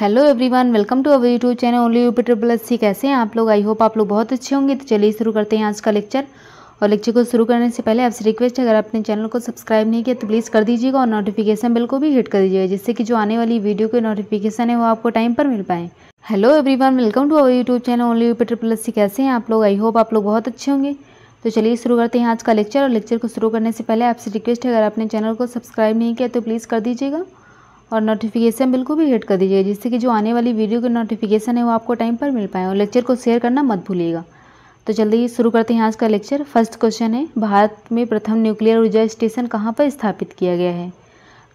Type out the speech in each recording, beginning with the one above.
hello everyone welcome to our YouTube channel only U triple S C कैसे हैं आप लोग आई होप आप लोग बहुत अच्छे होंगे तो चलिए शुरू करते हैं आज का लेक्चर और लेक्चर को शुरू करने से पहले आपसे रिक्वेस्ट है अगर आपने चैनल को सब्सक्राइब नहीं किया तो प्लीज़ कर दीजिएगा और नोटिफिकेशन बिल को भी हिट कर दीजिएगा जिससे कि जो आने वाली वीडियो के नोटिफिकेशन है वो आपको टाइम पर मिल पाएँ hello one welcome to our YouTube channel only UP triple S C कैसे हैं आप लोग आई होप आप लोग बहुत अच्छे होंगे तो चलिए शुरू करते हैं आज का लेक्चर और लेक्चर को शुरू करने से पहले आपसे रिक्वेस्ट है अगर आपने चैनल को सब्सक्राइब नहीं किया तो प्लीज़ कर दीजिएगा और नोटिफिकेशन बिल को भी हिट कर दीजिएगा जिससे कि जो आने वाली वीडियो की नोटिफिकेशन है वो आपको टाइम पर मिल पाए और लेक्चर को शेयर करना मत भूलिएगा तो जल्दी शुरू करते हैं आज का लेक्चर फर्स्ट क्वेश्चन है भारत में प्रथम न्यूक्लियर ऊर्जा स्टेशन कहाँ पर स्थापित किया गया है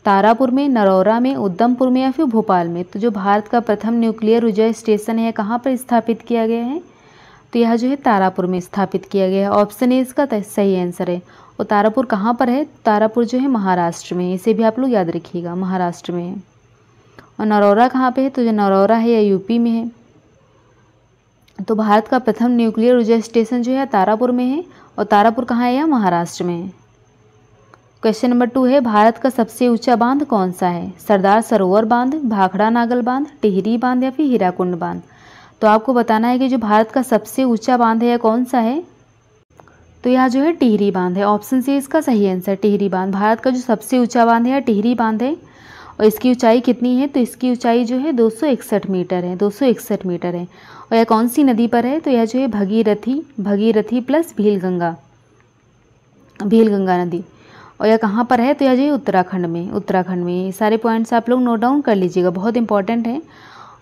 तारापुर में नरौरा में उधमपुर में या फिर भोपाल में तो जो भारत का प्रथम न्यूक्लियर ऊर्जा स्टेशन है कहाँ पर स्थापित किया गया है तो यह जो है तारापुर में स्थापित किया गया है ऑप्शन ए इसका सही आंसर है और तारापुर कहाँ पर है तारापुर जो है महाराष्ट्र में इसे भी आप लोग याद रखिएगा महाराष्ट्र में है और नरौरा कहाँ पे है तो जो नरौरा है या यूपी में है तो भारत का प्रथम न्यूक्लियर ऊर्जा स्टेशन जो है तारापुर में है और तारापुर कहाँ है या महाराष्ट्र में है क्वेश्चन नंबर टू है भारत का सबसे ऊंचा बांध कौन सा है सरदार सरोवर बांध भाखड़ा नागल बांध टिहरी बांध या फिर हीराकुंड बांध तो आपको बताना है कि जो भारत का सबसे ऊंचा बांध है कौन सा है तो यहाँ जो है टिहरी बांध है ऑप्शन सी इसका सही आंसर टिहरी बांध भारत का जो सबसे ऊंचा बांध है टिहरी बांध है और इसकी ऊंचाई कितनी है तो इसकी ऊंचाई जो है दो मीटर है दो मीटर है और यह कौन सी नदी पर है तो यह जो है भगीरथी भगीरथी प्लस भीलगंगा भीलगंगा नदी और यह कहाँ पर है तो यह जो है उत्तराखंड में उत्तराखंड में सारे पॉइंट्स आप लोग नोट डाउन कर लीजिएगा बहुत इंपॉर्टेंट है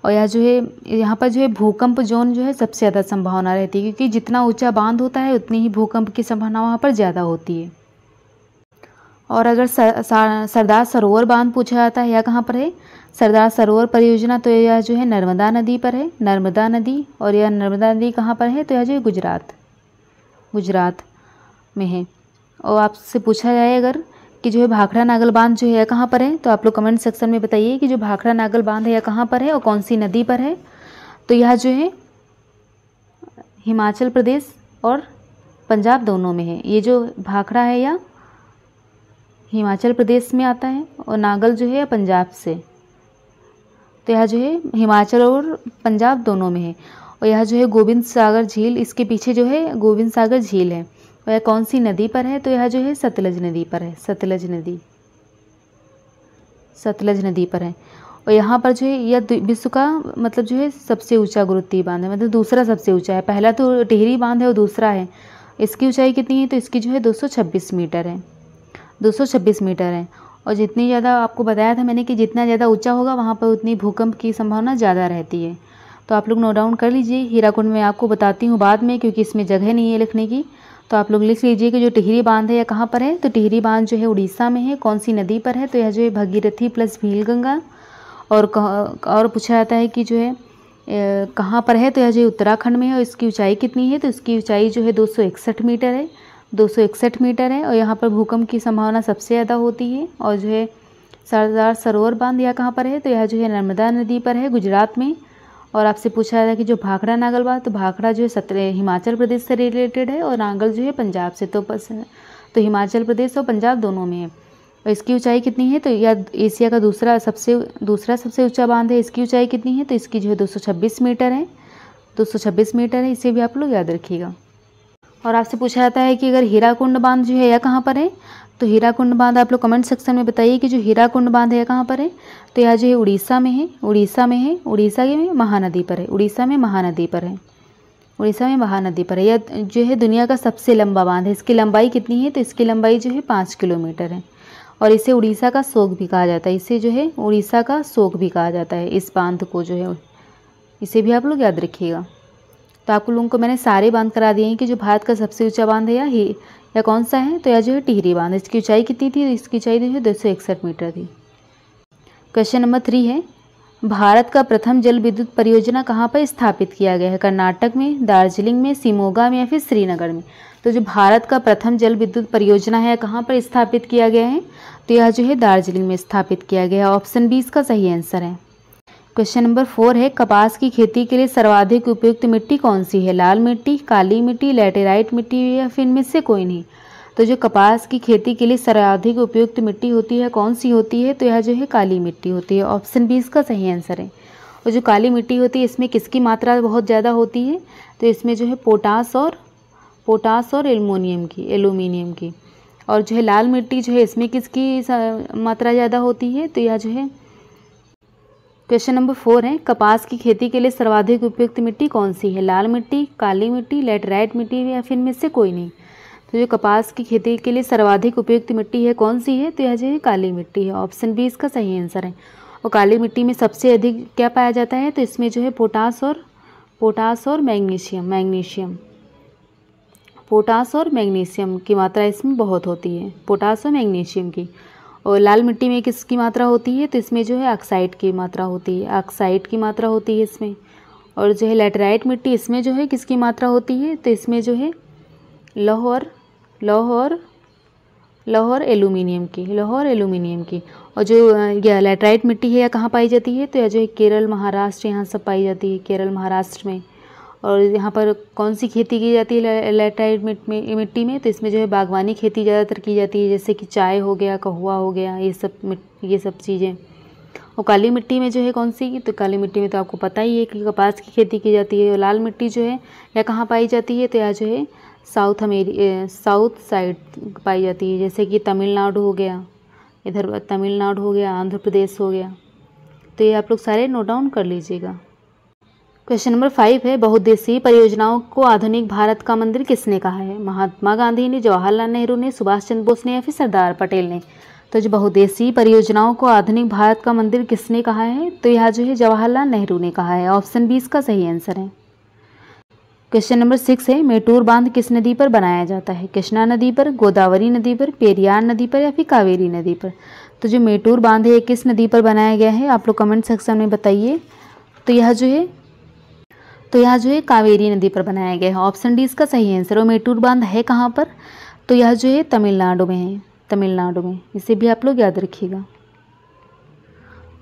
और यह जो है यहाँ पर जो है भूकंप जोन जो है सबसे ज़्यादा संभावना रहती है क्योंकि जितना ऊंचा बांध होता है उतनी ही भूकंप की संभावना वहाँ पर ज़्यादा होती है और अगर सरदार सरोवर बांध पूछा जाता है यह कहाँ पर है सरदार सरोवर परियोजना तो यह जो है नर्मदा नदी पर है नर्मदा नदी और यह नर्मदा नदी कहाँ पर है तो यह जो है गुजरात गुजरात में है और आपसे पूछा जाए अगर कि जो है भाखड़ा नागल बांध जो है कहाँ पर है तो आप लोग कमेंट सेक्शन में बताइए कि जो भाखड़ा नागल बांध है यह कहाँ पर है और कौन सी नदी पर है तो यह जो है हिमाचल प्रदेश और पंजाब दोनों में है ये जो भाखड़ा है या हिमाचल प्रदेश में आता है और नागल जो है पंजाब से तो यह जो है हिमाचल और पंजाब दोनों में है और यह जो है गोविंद सागर झील इसके पीछे जो है गोविंद सागर झील है वह कौन सी नदी पर है तो यह जो है सतलज नदी पर है सतलज नदी सतलज नदी पर है और यहाँ पर जो है यह विश्व का मतलब जो है सबसे ऊंचा गुरुत्वीय बांध है मतलब दूसरा सबसे ऊंचा है पहला तो टिहरी बांध है और दूसरा है इसकी ऊंचाई कितनी है तो इसकी जो है 226 मीटर है 226 मीटर है और जितनी ज़्यादा आपको बताया था मैंने कि जितना ज़्यादा ऊंचा होगा वहाँ पर उतनी भूकंप की संभावना ज़्यादा रहती है तो आप लोग नोट डाउन कर लीजिए हीराकुंड में आपको बताती हूँ बाद में क्योंकि इसमें जगह नहीं है लिखने की तो आप लोग लिख लीजिए कि जो टिहरी बांध है यह कहाँ पर है तो टिहरी बांध जो है उड़ीसा में है कौन सी नदी पर है तो यह जो है भगीरथी प्लस भीलगंगा और और पूछा जाता है कि जो है कहाँ पर है तो यह जो उत्तराखंड में है और इसकी ऊंचाई कितनी है तो इसकी ऊंचाई जो है दो मीटर है दो मीटर है और यहाँ पर भूकंप की संभावना सबसे ज़्यादा होती है और जो है सरदार सरोवर बांध यह कहाँ पर है तो यह जो है नर्मदा नदी पर है गुजरात में और आपसे पूछा है कि जो भाखड़ा नांगल बा तो भाखड़ा जो है सत्र हिमाचल प्रदेश से रिलेटेड है और नांगल जो है पंजाब से तो पस, तो हिमाचल प्रदेश और पंजाब दोनों में है इसकी ऊंचाई कितनी है तो या एशिया का दूसरा सबसे दूसरा सबसे ऊंचा बांध है इसकी ऊंचाई कितनी है तो इसकी जो है 226 मीटर है 226 मीटर है इसे भी आप लोग याद रखिएगा और आपसे पूछा जाता है कि अगर हीरा कुंड बांध जो है यह कहाँ पर है तो हीरा कुंड बांध आप लोग कमेंट सेक्शन में बताइए कि जो हीरा कुंड बांध है कहाँ पर है तो यह जो है उड़ीसा में है उड़ीसा में है उड़ीसा के महानदी पर है उड़ीसा में महानदी पर है उड़ीसा में महानदी पर है यह जो है दुनिया का सबसे लंबा बांध है इसकी लंबाई कितनी है तो इसकी लंबाई जो है पाँच किलोमीटर है और इसे उड़ीसा का शोक भी कहा जाता है इसे जो है उड़ीसा का शोक भी कहा जाता है इस बांध को जो है इसे भी आप लोग याद रखिएगा तो आप लोगों को मैंने सारे बांध करा दिए हैं कि जो भारत का सबसे ऊंचा बांध है या ही या कौन सा है तो यह जो है टिहरी बांध इसकी ऊंचाई कितनी थी तो इसकी ऊंचाई थी जो दो मीटर थी क्वेश्चन नंबर थ्री है भारत का प्रथम जल विद्युत परियोजना कहाँ पर स्थापित किया गया है कर्नाटक में दार्जिलिंग में सिमोगा में या फिर श्रीनगर में तो जो भारत का प्रथम जल विद्युत परियोजना है कहाँ पर स्थापित किया गया है तो यह जो है दार्जिलिंग में स्थापित किया गया है ऑप्शन बी इसका सही आंसर है क्वेश्चन नंबर फोर है कपास की खेती के लिए सर्वाधिक उपयुक्त मिट्टी कौन सी है लाल मिट्टी काली मिट्टी लेटेराइट मिट्टी या फिर इनमें से कोई नहीं तो जो कपास की खेती के लिए सर्वाधिक उपयुक्त मिट्टी होती है कौन सी होती है तो यह जो है काली मिट्टी होती है ऑप्शन बी इसका सही आंसर है और जो काली मिट्टी होती है इसमें किसकी मात्रा बहुत ज़्यादा होती है तो इसमें जो है पोटास और पोटास और एलमोनियम की एलुमिनियम की और जो है लाल मिट्टी जो है इसमें किसकी मात्रा ज़्यादा होती है तो यह जो है क्वेश्चन नंबर फोर है कपास की खेती के लिए सर्वाधिक उपयुक्त मिट्टी कौन सी है लाल मिट्टी काली मिट्टी लेटराइट मिट्टी या फिर इनमें से कोई नहीं तो जो कपास की खेती के लिए सर्वाधिक उपयुक्त मिट्टी है कौन सी है तो यह जो है काली मिट्टी है ऑप्शन बी इसका सही आंसर है और काली मिट्टी में सबसे अधिक क्या पाया जाता है तो इसमें जो है पोटास और पोटास और मैग्नीशियम मैग्नीशियम पोटास और मैग्नीशियम की मात्रा इसमें बहुत होती है पोटास और मैग्नीशियम की और लाल मिट्टी में किसकी मात्रा होती है तो इसमें जो है ऑक्साइड की मात्रा होती है ऑक्साइड की मात्रा होती है इसमें और जो है लेटराइट मिट्टी इसमें जो है किसकी मात्रा होती है तो इसमें जो है लाहौर लाहौर लाहौर एलुमिनियम की लाहौर एलुमिनियम की और जो यह लेटराइट मिट्टी है यह कहाँ पाई जाती है तो यह जो है केरल महाराष्ट्र यहाँ सब पाई जाती है केरल महाराष्ट्र में और यहाँ पर कौन सी खेती की जाती है लैटाइट मिट्टी में तो इसमें जो है बागवानी खेती ज़्यादातर की जाती है जैसे कि चाय हो गया कहुआ हो गया ये सब ये सब चीज़ें और काली मिट्टी में जो है कौन सी तो काली मिट्टी में तो आपको पता ही है कि कपास की खेती की जाती है और लाल मिट्टी जो है या कहाँ पाई जाती है तो यह जो है साउथ अमेरि साउथ साइड पाई जाती है जैसे कि तमिलनाडु हो गया इधर तमिलनाडु हो गया आंध्र प्रदेश हो गया तो ये आप लोग सारे नोट डाउन कर लीजिएगा क्वेश्चन नंबर फाइव है बहुद्देशीय परियोजनाओं को आधुनिक भारत का मंदिर किसने कहा है महात्मा गांधी ने जवाहरलाल नेहरू ने सुभाष चंद्र बोस ने या फिर सरदार पटेल ने तो जो बहुद्देशीय परियोजनाओं को आधुनिक भारत का मंदिर किसने कहा है तो यह जो है जवाहरलाल नेहरू ने कहा है ऑप्शन बी इसका सही आंसर है क्वेश्चन नंबर सिक्स है मेटूर बांध किस नदी पर बनाया जाता है कृष्णा नदी पर गोदावरी नदी पर पेरियार नदी पर या फिर कावेरी नदी पर तो जो मेटूर बांध है किस नदी पर बनाया गया है आप लोग कमेंट सेक्शन में बताइए तो यह जो है तो यह जो है कावेरी नदी पर बनाया गया है ऑप्शन डी इसका सही आंसर और मेटूर बांध है कहाँ पर तो यह जो है तमिलनाडु में है तमिलनाडु में इसे भी आप लोग याद रखिएगा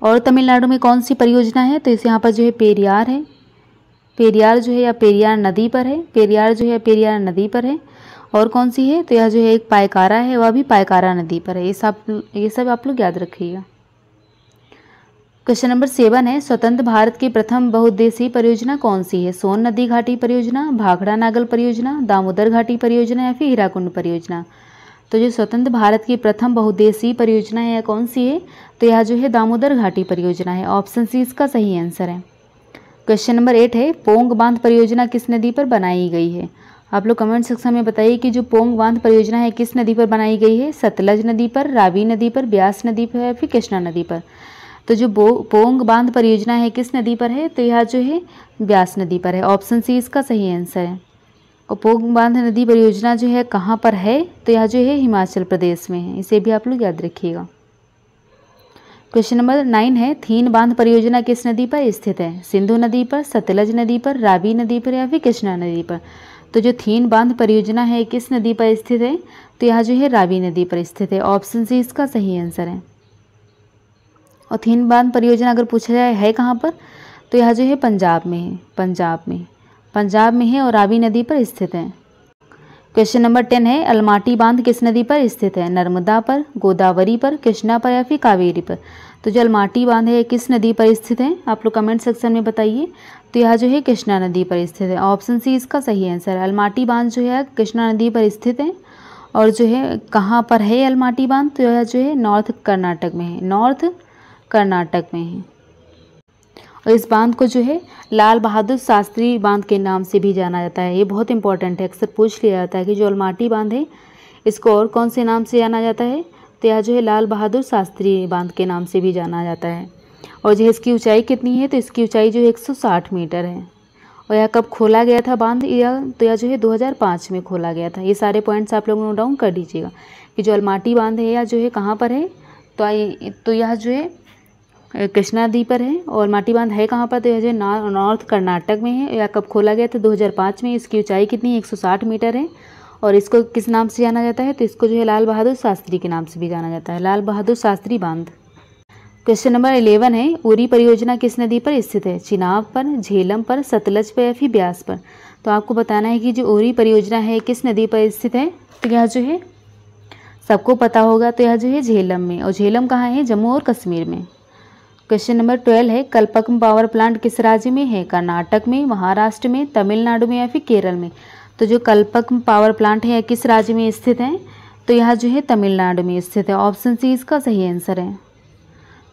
और तमिलनाडु में कौन सी परियोजना है तो इस यहाँ पर जो है पेरियार है पेरियार जो है या पेरियार नदी पर है पेरियार जो है पेरियार नदी पर है और कौन सी है तो यह जो है एक पायकारा है वह भी पायकारा नदी पर है ये सब ये सब आप लोग याद रखिएगा क्वेश्चन नंबर सेवन है स्वतंत्र भारत की प्रथम बहुद्देशीय परियोजना कौन सी है सोन नदी घाटी परियोजना भाखड़ा नागल परियोजना दामोदर घाटी परियोजना या फिर हीराकुंड परियोजना तो जो स्वतंत्र भारत की प्रथम बहुद्देशीय परियोजना है कौन सी है तो यह जो है दामोदर घाटी परियोजना है ऑप्शन सी इसका सही आंसर है क्वेश्चन नंबर एट है पोंग बांध परियोजना किस नदी पर बनाई गई है आप लोग कमेंट सेक्शन में बताइए कि जो पोंग बांध परियोजना है किस नदी पर बनाई गई है सतलज नदी पर रावी नदी पर ब्यास नदी पर या फिर कृष्णा नदी पर तो जो बो पोंग बांध परियोजना है किस नदी पर है तो यह जो है ब्यास नदी पर है ऑप्शन सी इसका सही आंसर है और पोंग बांध नदी परियोजना जो है कहाँ पर है तो यह जो है हिमाचल प्रदेश में है इसे भी आप लोग याद रखिएगा क्वेश्चन नंबर नाइन है थीन बांध परियोजना किस नदी पर स्थित है सिंधु नदी पर सतलज नदी पर रावी नदी पर या फिर कृष्णा नदी पर तो जो थीन बांध परियोजना है किस नदी पर स्थित है तो यह जो है रावी नदी पर स्थित है ऑप्शन सी इसका सही आंसर है और थीन बांध परियोजना अगर पूछा जाए है कहाँ पर तो यह जो है पंजाब में है पंजाब में पंजाब में है और रावी नदी पर स्थित है क्वेश्चन नंबर टेन है अलमाटी बांध किस नदी पर स्थित है नर्मदा पर गोदावरी पर कृष्णा पर या फिर कावेरी पर तो जो अलमाटी बांध है किस नदी पर स्थित है आप लोग कमेंट सेक्शन में बताइए तो यह जो है कृष्णा नदी पर स्थित है ऑप्शन सी इसका सही आंसर अलमाटी बांध जो है कृष्णा नदी पर स्थित है और जो है कहाँ पर है अलमाटी बांध तो यह जो है नॉर्थ कर्नाटक में है नॉर्थ कर्नाटक में है और इस बांध को जो है लाल बहादुर शास्त्री बांध के नाम से भी जाना जाता है ये बहुत इंपॉर्टेंट है अक्सर पूछ लिया जाता है कि जो अलमाटी बांध है इसको और कौन से नाम से जाना जाता है तो यह जो है लाल बहादुर शास्त्री बांध के नाम से भी जाना जाता है और जो इसकी ऊंचाई कितनी है तो इसकी ऊंचाई जो है एक मीटर है और यह कब खोला गया था बांध या तो यह जो है 2005 में खोला गया था ये सारे पॉइंट्स आप लोग नोट डाउन कर लीजिएगा कि जो अलमाटी बांध है या जो है कहाँ पर है तो तो यह जो है कृष्णा नदी पर है और माटी बांध है कहाँ पर तो यह जो नॉर्थ कर्नाटक में है या कब खोला गया था 2005 में इसकी ऊंचाई कितनी है 160 मीटर है और इसको किस नाम से जाना जाता है तो इसको जो है लाल बहादुर शास्त्री के नाम से भी जाना जाता है लाल बहादुर शास्त्री बांध क्वेश्चन नंबर इलेवन है उरी परियोजना किस नदी पर स्थित है चिनाव पर झेलम पर सतलज पर या फिर ब्यास पर तो आपको बताना है कि जो उरी परियोजना है किस नदी पर स्थित है तो यह जो है सबको पता होगा तो यह जो है झेलम में और झेलम कहाँ है जम्मू और कश्मीर में क्वेश्चन नंबर ट्वेल्व है कल्पकम पावर प्लांट किस राज्य में है कर्नाटक में महाराष्ट्र में तमिलनाडु में या फिर केरल में तो जो कल्पकम पावर प्लांट है किस राज्य में स्थित है तो यह जो है तमिलनाडु में स्थित है ऑप्शन सी इसका सही आंसर है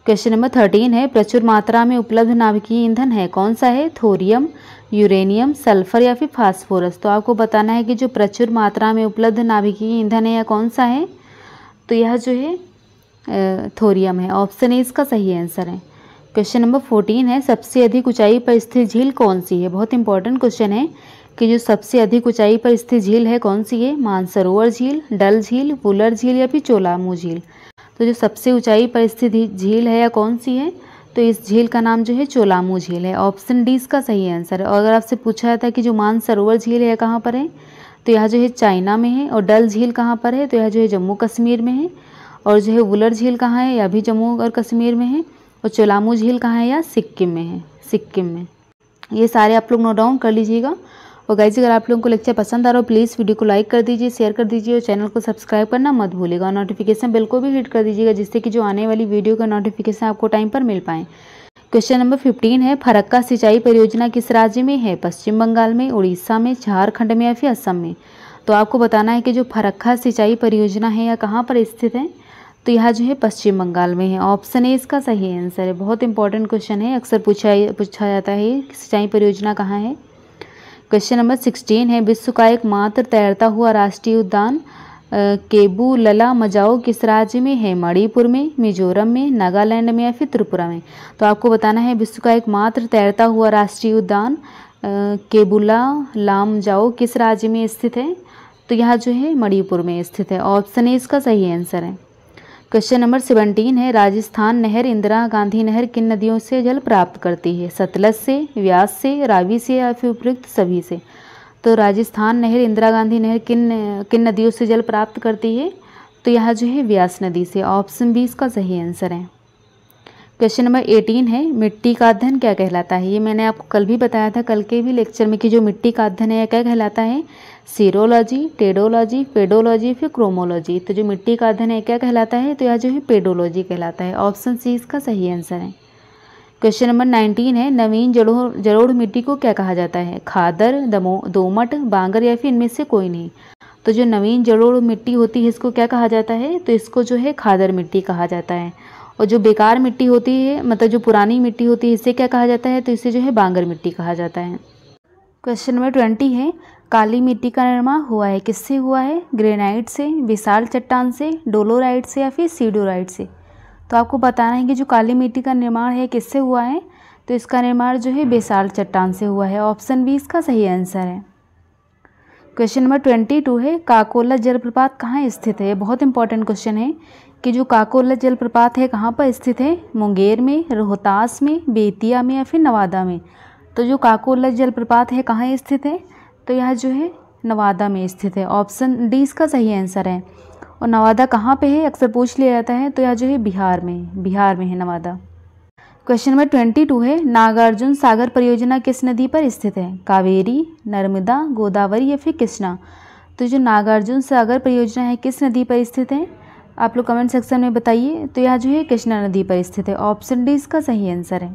क्वेश्चन नंबर थर्टीन है प्रचुर मात्रा में उपलब्ध नाभिकीय ईंधन है कौन सा है थोरियम यूरेनियम सल्फर या फिर फास्फोरस तो आपको बताना है कि जो प्रचुर मात्रा में उपलब्ध नाभिकीय ईंधन है या कौन सा है तो यह जो है थोरियम है ऑप्शन ए इसका सही आंसर है क्वेश्चन नंबर फोर्टीन है सबसे अधिक ऊंचाई पर स्थित झील कौन सी है बहुत इंपॉर्टेंट क्वेश्चन है कि जो सबसे अधिक ऊंचाई पर स्थित झील है कौन सी है मानसरोवर झील डल झील पुलर झील या फिर चोलामू झील तो जो सबसे ऊंचाई पर स्थित झील है या कौन सी है तो इस झील का नाम जो है चोलामू झील है ऑप्शन डी इसका सही आंसर है और अगर आपसे पूछा जाता है कि जो मानसरोवर झील है कहाँ पर है तो यह जो है चाइना में है और डल झील कहाँ पर है तो यह जो है जम्मू कश्मीर में है और जो है वुलर झील कहाँ है यह भी जम्मू और कश्मीर में है और तो चोलामू झील कहाँ है यार सिक्किम में है सिक्किम में ये सारे आप लोग नोट डाउन कर लीजिएगा और गाइज अगर आप लोगों को लेक्चर पसंद आ रहा हो प्लीज़ वीडियो को लाइक कर दीजिए शेयर कर दीजिए और चैनल को सब्सक्राइब करना मत भूलिएगा और नोटिफिकेशन बिल को भी हिट कर दीजिएगा जिससे कि जो आने वाली वीडियो का नोटिफिकेशन आपको टाइम पर मिल पाएँ क्वेश्चन नंबर फिफ्टीन है फरक्का सिंचाई परियोजना किस राज्य में है पश्चिम बंगाल में उड़ीसा में झारखंड में या फिर असम में तो आपको बताना है कि जो फरक्खा सिंचाई परियोजना है या कहाँ पर स्थित है तो यह जो है पश्चिम बंगाल में है ऑप्शन ए इसका सही आंसर है बहुत इंपॉर्टेंट क्वेश्चन है अक्सर पूछा पूछा जाता है सिंचाई परियोजना कहाँ है क्वेश्चन नंबर सिक्सटीन है विश्व का एक मात्र तैरता हुआ राष्ट्रीय उद्यान केबू लला मजाओ किस राज्य में है मणिपुर में मिजोरम में नागालैंड में या फिर त्रिपुरा में तो आपको बताना है विश्व का एकमात्र तैरता हुआ राष्ट्रीय उद्यान केबुला लाम जाओ किस राज्य में स्थित है तो यह जो है मणिपुर में स्थित है ऑप्शन ए इसका सही आंसर है क्वेश्चन नंबर सेवनटीन है राजस्थान नहर इंदिरा गांधी नहर किन नदियों से जल प्राप्त करती है सतलज से व्यास से रावी से या फिर उपयुक्त सभी से तो राजस्थान नहर इंदिरा गांधी नहर किन किन नदियों से जल प्राप्त करती है तो यहाँ जो है व्यास नदी से ऑप्शन बी इसका सही आंसर है क्वेश्चन नंबर एटीन है मिट्टी का अध्ययन क्या कहलाता है ये मैंने आपको कल भी बताया था कल के भी लेक्चर में कि जो मिट्टी का अध्ययन है क्या कहलाता है सीरोलॉजी टेडोलॉजी पेडोलॉजी फिर क्रोमोलॉजी तो जो मिट्टी का अध्ययन है क्या कहलाता है तो यह जो है पेडोलॉजी कहलाता है ऑप्शन सी इसका सही आंसर है क्वेश्चन नंबर नाइनटीन है नवीन जड़ो जड़ोड़ मिट्टी को क्या कहा जाता है खादर दमो दोमट बांगर या फिर इनमें से कोई नहीं तो जो नवीन जड़ोड़ मिट्टी होती है इसको क्या कहा जाता है तो इसको जो है खादर मिट्टी कहा जाता है और जो बेकार मिट्टी होती है मतलब जो पुरानी मिट्टी होती है इसे क्या कहा जाता है तो इसे जो है बांगर मिट्टी कहा जाता है क्वेश्चन नंबर ट्वेंटी है काली मिट्टी का निर्माण हुआ है किससे हुआ है ग्रेनाइट से विशाल चट्टान से डोलोराइट से या फिर सीडोराइट से तो आपको बताना है कि जो काली मिट्टी का निर्माण है किससे हुआ है तो इसका निर्माण जो है बेसाल चट्टान से हुआ है ऑप्शन बी इसका सही आंसर है क्वेश्चन नंबर ट्वेंटी टू है काकोला जलप्रपात कहाँ स्थित है बहुत इंपॉर्टेंट क्वेश्चन है कि जो काकोला जलप्रपात है कहाँ पर स्थित है मुंगेर में रोहतास में बेतिया में या फिर नवादा में तो जो काकोला जलप्रपात है कहाँ स्थित है तो यह जो है नवादा में स्थित है ऑप्शन डी इसका सही आंसर है और नवादा कहाँ पे है अक्सर पूछ लिया जाता है तो यह जो है बिहार में बिहार में है Nawada question number twenty two है नागार्जुन सागर परियोजना किस नदी पर स्थित है कावेरी नर्मदा गोदावरी या फिर कृष्णा तो जो नागार्जुन सागर परियोजना है किस नदी पर स्थित है आप लोग कमेंट सेक्शन में बताइए तो यह जो है कृष्णा नदी पर स्थित है ऑप्शन डी इसका सही आंसर है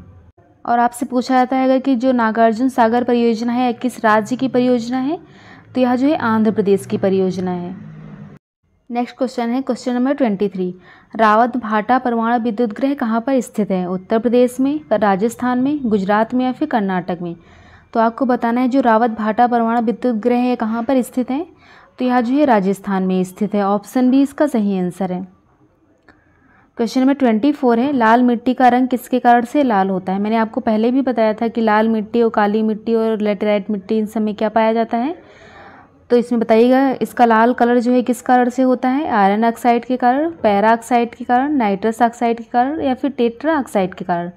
और आपसे पूछा जाता है कि जो नागार्जुन सागर परियोजना है किस राज्य की परियोजना है तो यह जो है आंध्र प्रदेश की परियोजना है नेक्स्ट क्वेश्चन है question number twenty three Rawatbhata परमाणु विद्युत गृह कहाँ पर स्थित है उत्तर प्रदेश में राजस्थान में गुजरात में या फिर कर्नाटक में तो आपको बताना है जो रावत भाटा परमाणु विद्युत गृह है कहाँ पर स्थित है तो यह जो है राजस्थान में स्थित है ऑप्शन बी इसका सही आंसर है क्वेश्चन नंबर ट्वेंटी फोर है लाल मिट्टी का रंग किसके कारण से लाल होता है मैंने आपको पहले भी बताया था कि लाल मिट्टी और काली मिट्टी और लेटेराइट मिट्टी इन सब में क्या पाया जाता है तो इसमें बताइएगा इसका लाल कलर जो है किस कारण से होता है आयरन ऑक्साइड के कारण पैरा ऑक्साइड के कारण नाइट्रस ऑक्साइड के कारण या फिर टेट्रा ऑक्साइड के कारण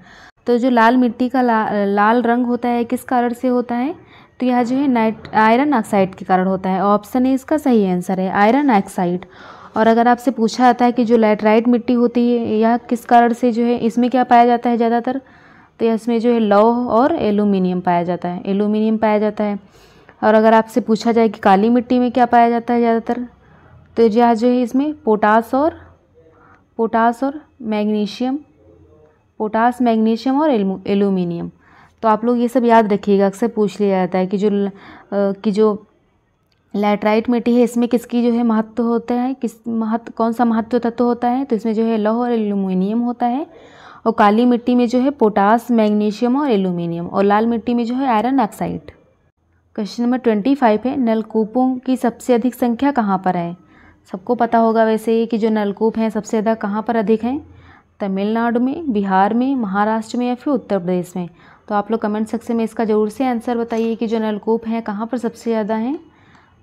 तो जो लाल मिट्टी का ला, लाल रंग होता है किस कारण से होता है तो यह जो है नाइट आयरन ऑक्साइड के कारण होता है ऑप्शन ए इसका सही आंसर है आयरन ऑक्साइड और अगर आपसे पूछा जाता है कि जो लेटराइट मिट्टी होती है यह किस कारण से जो है इसमें क्या पाया जाता है ज़्यादातर तो इसमें जो है लौह और एलुमिनियम पाया जाता है एलुमिनियम पाया जाता है और अगर आपसे पूछा जाए कि काली मिट्टी में क्या पाया जाता है ज़्यादातर तो यह हाँ, जो है इसमें पोटास और पोटास और मैग्नीशियम पोटास मैग्नीशियम और एलुमिनियम तो आप लोग ये सब याद रखिएगा अक्सर पूछ लिया जाता है कि जो कि जो लेटराइट मिट्टी है इसमें किसकी जो है महत्व होता है किस महत्व कौन सा महत्व तत्व होता है तो इसमें जो है लौह और एल्यूमिनियम होता है और काली मिट्टी में जो है पोटास मैग्नीशियम और एल्यूमिनियम और लाल मिट्टी में जो है iron oxide question number twenty five है नलकूपों की सबसे अधिक संख्या कहाँ पर है सबको पता होगा वैसे ही कि जो नलकूप हैं सबसे ज़्यादा कहाँ पर अधिक हैं तमिलनाडु में बिहार में महाराष्ट्र में या फिर उत्तर प्रदेश में तो आप लोग कमेंट सेक्शन में इसका ज़रूर से आंसर बताइए कि जो नलकूप हैं कहाँ पर सबसे ज़्यादा हैं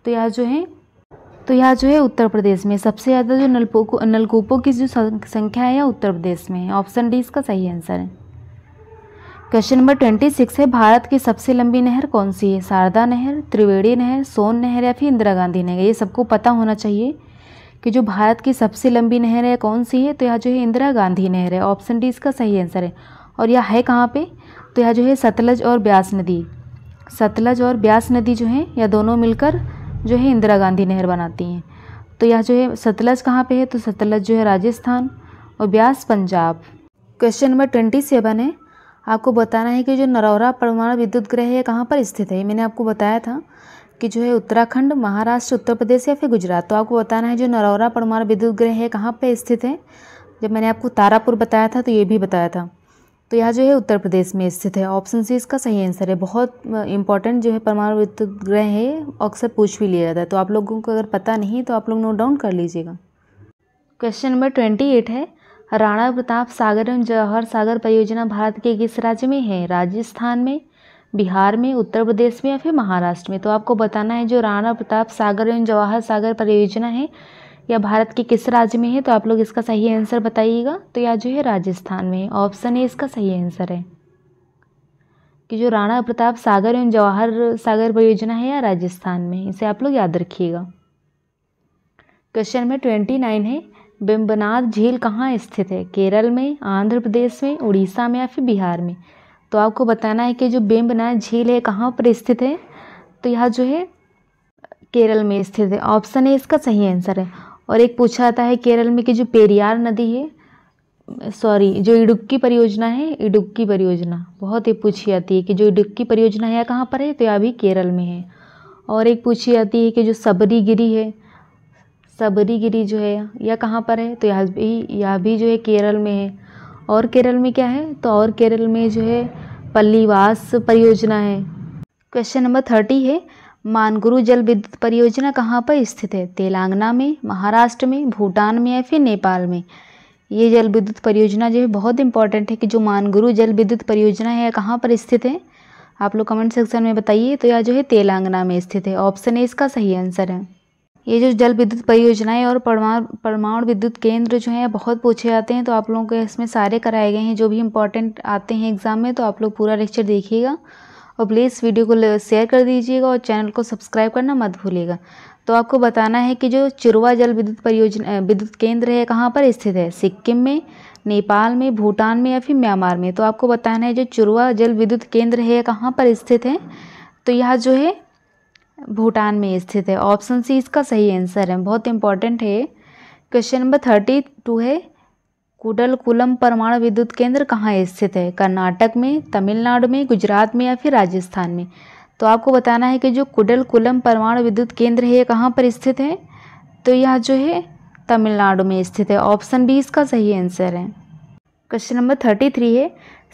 तो यह जो है तो यह जो है उत्तर प्रदेश में सबसे ज़्यादा जो नलकूप नलकूपों की जो संख्या है यह उत्तर प्रदेश में है ऑप्शन डी इसका सही आंसर है क्वेश्चन नंबर ट्वेंटी सिक्स है भारत की सबसे लंबी नहर कौन सी है शारदा नहर त्रिवेणी नहर सोन नहर या फिर इंदिरा गांधी नहर ये सबको पता होना चाहिए कि जो भारत की सबसे लंबी नहर है कौन सी है तो यह जो है इंदिरा गांधी नहर है ऑप्शन डी इसका सही आंसर है और यह है कहाँ पे तो यह जो है सतलज और ब्यास नदी सतलज और ब्यास नदी जो है यह दोनों मिलकर जो है इंदिरा गांधी नहर बनाती हैं तो यह जो है सतलज कहाँ पे है तो सतलज जो है राजस्थान और Beas Punjab question number twenty seven है आपको बताना है कि जो नरौरा परमाणु विद्युत ग्रह है कहाँ पर स्थित है मैंने आपको बताया था कि जो है उत्तराखंड महाराष्ट्र उत्तर प्रदेश या फिर गुजरात तो आपको बताना है जो नरौरा परमाणु विद्युत ग्रह है कहाँ पर स्थित है जब मैंने आपको तारापुर बताया था तो ये भी बताया था तो यह जो है उत्तर प्रदेश में स्थित है ऑप्शन सी इसका सही आंसर है बहुत इंपॉर्टेंट जो है परमाणु विद्युत ग्रह है अक्सर पूछ भी लिया जाता है तो आप लोगों को अगर पता नहीं तो आप लोग नोट डाउन कर लीजिएगा क्वेश्चन नंबर ट्वेंटी एट है राणा प्रताप सागर एवं जवाहर सागर परियोजना भारत के किस राज्य में है राजस्थान में बिहार में उत्तर प्रदेश में या फिर महाराष्ट्र में तो आपको बताना है जो राणा प्रताप सागर एवं जवाहर सागर परियोजना है या भारत के किस राज्य में है तो आप लोग इसका सही आंसर बताइएगा तो यह जो है राजस्थान में है ऑप्शन ए इसका सही आंसर है कि जो राणा प्रताप सागर एवं जवाहर सागर परियोजना है या राजस्थान में इसे आप लोग याद रखिएगा क्वेश्चन नंबर ट्वेंटी नाइन है बिम्बनाथ झील कहाँ स्थित है केरल में आंध्र प्रदेश में उड़ीसा में या फिर बिहार में तो आपको बताना है कि जो बिम्बनाथ झील है कहाँ पर स्थित है तो यह जो है केरल में स्थित है ऑप्शन ए इसका सही आंसर है और एक पूछा आता है केरल में कि जो पेरियार नदी है सॉरी जो इडुक्की परियोजना है इडुक्की परियोजना बहुत ही पूछी आती है कि जो इडुक्की परियोजना है कहाँ पर है तो यह भी केरल में है और एक पूछी जाती है कि जो सबरी गिरी है सबरी गिरी जो है यह कहाँ पर है तो यह भी यह भी जो है केरल में है और केरल में क्या है तो और केरल में जो है पल्लीवास परियोजना है क्वेश्चन नंबर थर्टी है मानगुरु जल विद्युत परियोजना कहाँ पर स्थित है तेलंगाना में महाराष्ट्र में भूटान में या फिर नेपाल में ये जल विद्युत परियोजना जो है बहुत इंपॉर्टेंट है कि जो मानगुरु जल विद्युत परियोजना है कहाँ पर स्थित है आप लोग कमेंट सेक्शन में बताइए तो यह जो है तेलंगाना में स्थित है ऑप्शन ए इसका सही आंसर है ये जो जल विद्युत परियोजनाएं और परमाणु परमाणु विद्युत केंद्र जो हैं बहुत पूछे जाते हैं तो आप लोगों के इसमें सारे कराए गए हैं जो भी इंपॉर्टेंट आते हैं एग्ज़ाम में तो आप लोग पूरा लेक्चर देखिएगा और प्लीज़ वीडियो को शेयर कर दीजिएगा और चैनल को सब्सक्राइब करना मत भूलिएगा तो आपको बताना है कि जो चिरुआ जल विद्युत परियोजना विद्युत केंद्र है कहाँ पर स्थित है सिक्किम में नेपाल में भूटान में या फिर म्यांमार में तो आपको बताना है जो चुरुआ जल विद्युत केंद्र है कहाँ पर स्थित है तो यह जो है भूटान में स्थित है ऑप्शन सी इसका सही आंसर है बहुत इंपॉर्टेंट है क्वेश्चन नंबर थर्टी टू है कुडलकुलम परमाणु विद्युत केंद्र कहाँ स्थित है कर्नाटक में तमिलनाडु में गुजरात में या फिर राजस्थान में तो आपको बताना है कि जो कुडलकुलम परमाणु विद्युत केंद्र है ये कहाँ पर स्थित है तो यह जो है तमिलनाडु में स्थित है ऑप्शन बी इसका सही आंसर है क्वेश्चन नंबर थर्टी थ्री है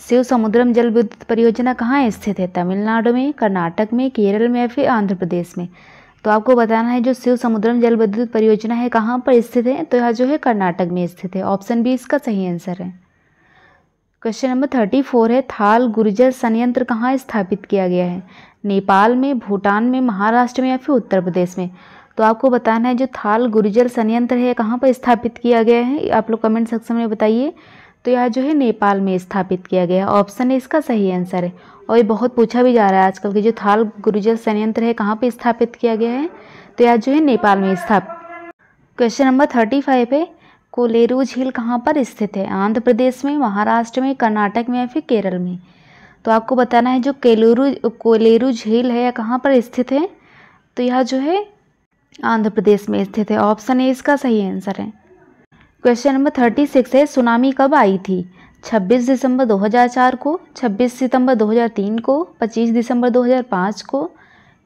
शिव समुद्रम जल विद्युत परियोजना कहाँ स्थित है तमिलनाडु में कर्नाटक में केरल में या फिर आंध्र प्रदेश में तो आपको बताना है जो शिव समुद्रम जल विद्युत परियोजना है कहाँ पर स्थित है तो यह जो है कर्नाटक में स्थित है ऑप्शन बी इसका सही आंसर है क्वेश्चन नंबर थर्टी फोर है थाल गुर्जर संयंत्र कहाँ स्थापित किया गया है नेपाल में भूटान में महाराष्ट्र में या फिर उत्तर प्रदेश में तो आपको बताना है जो थाल गुर्जर संयंत्र है कहाँ पर स्थापित किया गया है आप लोग कमेंट सेक्शन में बताइए तो यह जो है नेपाल में स्थापित किया गया है ऑप्शन इसका सही आंसर है और ये बहुत पूछा भी जा रहा है आजकल कि जो थाल गुरुजल संयंत्र है कहाँ पे स्थापित किया गया है तो यह जो है नेपाल में स्थापित क्वेश्चन नंबर थर्टी फाइव है कोलेरू झील कहाँ पर स्थित है आंध्र प्रदेश में महाराष्ट्र में कर्नाटक में या फिर केरल में तो आपको बताना है जो केलूरू कोलेरू झील है यह कहाँ पर स्थित है तो यह जो है आंध्र प्रदेश में स्थित है ऑप्शन ए इसका सही आंसर है क्वेश्चन नंबर थर्टी सिक्स है सुनामी कब आई थी 26 दिसंबर 2004 को 26 सितंबर 2003 को 25 दिसंबर 2005 को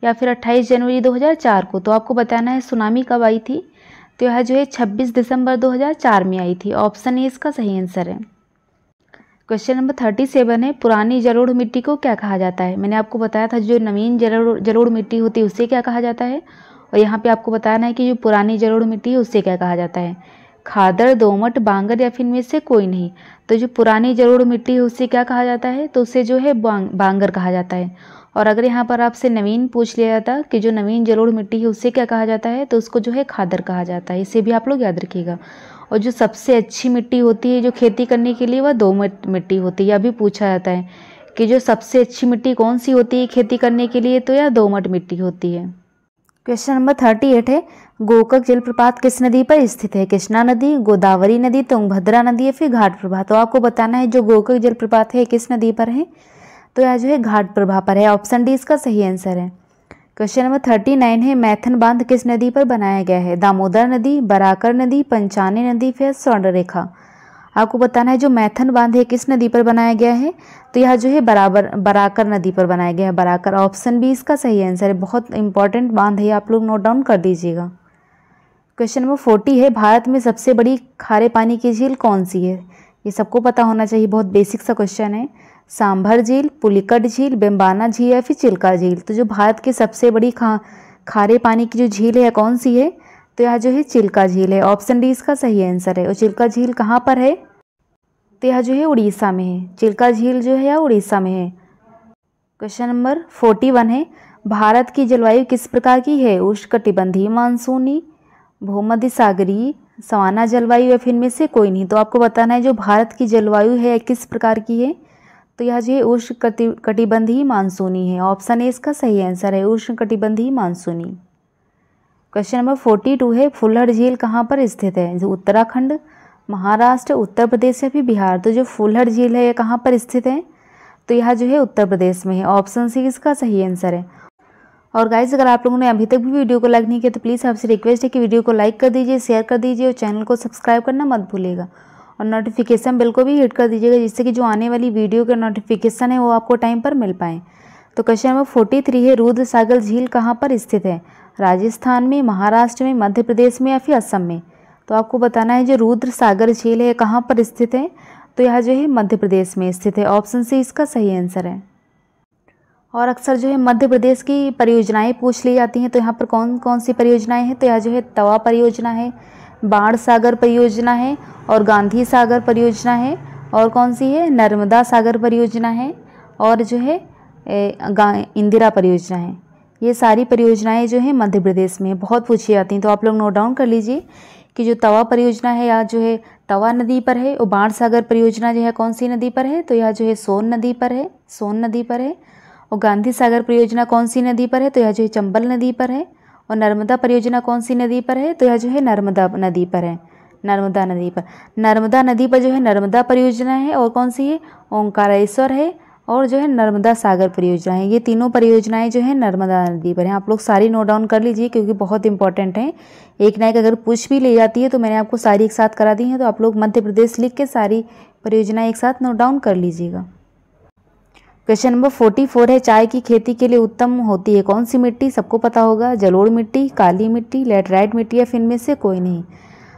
या फिर 28 जनवरी 2004 को तो आपको बताना है सुनामी कब आई थी तो यह जो है 26 दिसंबर 2004 में आई थी ऑप्शन ए इसका सही आंसर है क्वेश्चन नंबर थर्टी सेवन है पुरानी जलोढ़ मिट्टी को क्या कहा जाता है मैंने आपको बताया था जो नवीन जलोड़ जलोढ़ मिट्टी होती है उसे क्या कहा जाता है और यहाँ पर आपको बताना है कि जो पुरानी जलोढ़ मिट्टी है उससे क्या कहा जाता है खादर दोमट बांगर या फिर में से कोई नहीं तो जो पुरानी जरूर मिट्टी है उसे क्या कहा जाता है तो उसे जो है बांग, बांगर कहा जाता है और अगर यहाँ पर आपसे नवीन पूछ लिया जाता कि जो नवीन जरूर मिट्टी है उसे क्या कहा जाता है तो उसको जो है खादर कहा जाता है इसे भी आप लोग याद रखिएगा और जो सबसे अच्छी मिट्टी होती है जो खेती करने के लिए वह दोमट मिट्टी होती है यह भी पूछा जाता है कि जो सबसे अच्छी मिट्टी कौन सी होती है खेती करने के लिए तो यह दोमट मिट्टी होती है क्वेश्चन नंबर थर्टी एट है गोकक जलप्रपात किस नदी पर स्थित है कृष्णा नदी गोदावरी नदी तुंगभद्रा नदी या फिर घाट प्रभा तो आपको बताना है जो गोकक जलप्रपात है किस नदी पर है तो यह जो है घाट प्रभा पर है ऑप्शन डी इसका सही आंसर है क्वेश्चन नंबर थर्टी नाइन है मैथन बांध किस नदी पर बनाया गया है दामोदर नदी बराकर नदी पंचाने नदी फिर स्वर्ण रेखा आपको बताना है जो मैथन बांध है किस नदी पर बनाया गया है तो यह जो है बराबर बराकर नदी पर बनाया गया है बराकर ऑप्शन बी इसका सही आंसर है बहुत इंपॉर्टेंट बांध है आप लोग नोट डाउन कर दीजिएगा क्वेश्चन नंबर फोर्टी है भारत में सबसे बड़ी खारे पानी की झील कौन सी है ये सबको पता होना चाहिए बहुत बेसिक सा क्वेश्चन है सांभर झील पुलिकट झील बेम्बाना झील या फिर चिल्का झील तो जो भारत की सबसे बड़ी खा खारे पानी की जो झील है कौन सी है तो यह जो है चिल्का झील है ऑप्शन डी इसका सही आंसर है और चिल्का झील कहाँ पर है तो यह जो है उड़ीसा में है चिल्का झील जो है यह उड़ीसा में है क्वेश्चन नंबर फोर्टी वन है भारत की जलवायु किस प्रकार की है उष्ण कटिबंधी मानसूनी भूमध्य सागरी सवाना जलवायु या फिर में से कोई नहीं तो आपको बताना है जो भारत की जलवायु है किस प्रकार की है तो यह जो है उष्ण कटिबंधीय मानसूनी है ऑप्शन ए इसका सही आंसर है उष्ण कटिबंधीय मानसूनी क्वेश्चन नंबर फोर्टी टू है फुल्हर झील कहाँ पर स्थित है जो उत्तराखंड महाराष्ट्र उत्तर प्रदेश या फिर बिहार तो जो फुल्हर झील है यह कहाँ पर स्थित है तो यह जो है उत्तर प्रदेश में है ऑप्शन सी इसका सही आंसर है और गाइज अगर आप लोगों ने अभी तक भी वीडियो को लाइक नहीं किया तो प्लीज़ आपसे रिक्वेस्ट है कि वीडियो को लाइक कर दीजिए शेयर कर दीजिए और चैनल को सब्सक्राइब करना मत भूलिएगा और नोटिफिकेशन बिल को भी हिट कर दीजिएगा जिससे कि जो आने वाली वीडियो के नोटिफिकेशन है वो आपको टाइम पर मिल पाए तो क्वेश्चन नंबर फोर्टी थ्री है रुद्र सागर झील कहाँ पर स्थित है राजस्थान में महाराष्ट्र में मध्य प्रदेश में या फिर असम में तो आपको बताना है जो रुद्र सागर झील है कहाँ पर स्थित है तो यह जो है मध्य प्रदेश में स्थित है ऑप्शन सी इसका सही आंसर है और अक्सर जो है मध्य प्रदेश की परियोजनाएं पूछ ली जाती हैं तो यहाँ पर कौन कौन सी परियोजनाएं हैं तो यहाँ जो है तवा परियोजना है बाढ़ सागर परियोजना है और गांधी सागर परियोजना है और कौन सी है नर्मदा सागर परियोजना है और जो है इंदिरा परियोजना है ये सारी परियोजनाएं जो है मध्य प्रदेश में बहुत पूछी जाती हैं तो आप लोग नोट डाउन कर लीजिए कि जो तवा परियोजना है या जो है तवा नदी पर है और बाण सागर परियोजना जो है कौन सी नदी पर है तो यह जो है सोन नदी पर है सोन नदी पर है और गांधी सागर परियोजना कौन सी नदी पर है तो यह जो है चंबल नदी पर है और नर्मदा परियोजना कौन सी नदी पर है तो यह जो है नर्मदा नदी पर है नर्मदा नदी पर नर्मदा नदी पर जो है नर्मदा परियोजना है और कौन सी है ओंकारेश्वर है और जो है नर्मदा सागर परियोजना है ये तीनों परियोजनाएं जो है नर्मदा नदी पर हैं आप लोग सारी नोट डाउन कर लीजिए क्योंकि बहुत इंपॉर्टेंट है एक ना एक अगर पूछ भी ले जाती है तो मैंने आपको सारी एक साथ करा दी है तो आप लोग मध्य प्रदेश लिख के सारी परियोजनाएं एक साथ नोट डाउन कर लीजिएगा क्वेश्चन नंबर फोर्टी फोर है चाय की खेती के लिए उत्तम होती है कौन सी मिट्टी सबको पता होगा जलोड़ मिट्टी काली मिट्टी लेटराइट मिट्टी या फिर इनमें से कोई नहीं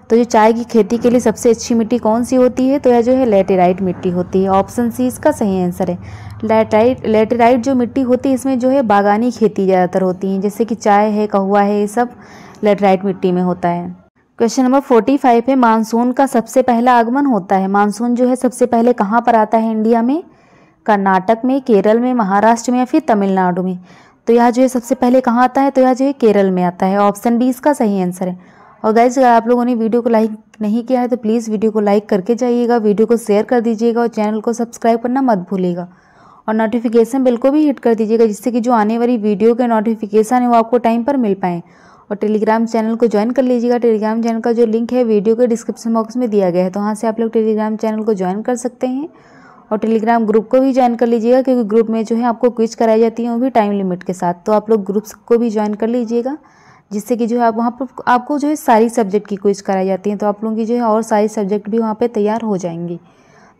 तो जो चाय की खेती के लिए सबसे अच्छी मिट्टी कौन सी होती है तो यह जो है लेटेराइट मिट्टी होती है ऑप्शन सी इसका सही आंसर है लेटराइट लेटेराइट जो मिट्टी होती है इसमें जो है बागानी खेती ज़्यादातर होती है जैसे कि चाय है कहुआ है ये सब लेटेराइट मिट्टी में होता है क्वेश्चन नंबर फोर्टी फाइव है मानसून का सबसे पहला आगमन होता है मानसून जो है सबसे पहले कहाँ पर आता है इंडिया में कर्नाटक में केरल में महाराष्ट्र में या फिर तमिलनाडु में तो यह जो है सबसे पहले कहाँ आता है तो यह जो है केरल में आता है ऑप्शन बी इसका सही आंसर है और गाइज अगर आप लोगों ने वीडियो को लाइक नहीं किया है तो प्लीज़ वीडियो को लाइक करके जाइएगा वीडियो को शेयर कर दीजिएगा और चैनल को सब्सक्राइब करना मत भूलिएगा और नोटिफिकेशन बिल को भी हिट कर दीजिएगा जिससे कि जो आने वाली वीडियो के नोटिफिकेशन है वो आपको टाइम पर मिल पाएँ और टेलीग्राम चैनल को ज्वाइन कर लीजिएगा टेलीग्राम चैनल का जो लिंक है वीडियो के डिस्क्रिप्शन बॉक्स में दिया गया है तो वहाँ से आप लोग टेलीग्राम चैनल को ज्वाइन कर सकते हैं और टेलीग्राम ग्रुप को भी ज्वाइन कर लीजिएगा क्योंकि ग्रुप में जो है आपको क्विज कराई जाती है वो भी टाइम लिमिट के साथ तो आप लोग ग्रुप्स को भी ज्वाइन कर लीजिएगा जिससे कि जो है आप वहाँ पर आपको जो है सारी सब्जेक्ट की क्विज कराई जाती है तो आप लोगों की जो है और सारी सब्जेक्ट भी वहाँ पर तैयार हो जाएंगी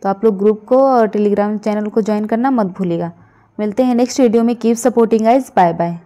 तो आप लोग ग्रुप को और टेलीग्राम चैनल को ज्वाइन करना मत भूलिएगा मिलते हैं नेक्स्ट वीडियो में keep supporting guys bye bye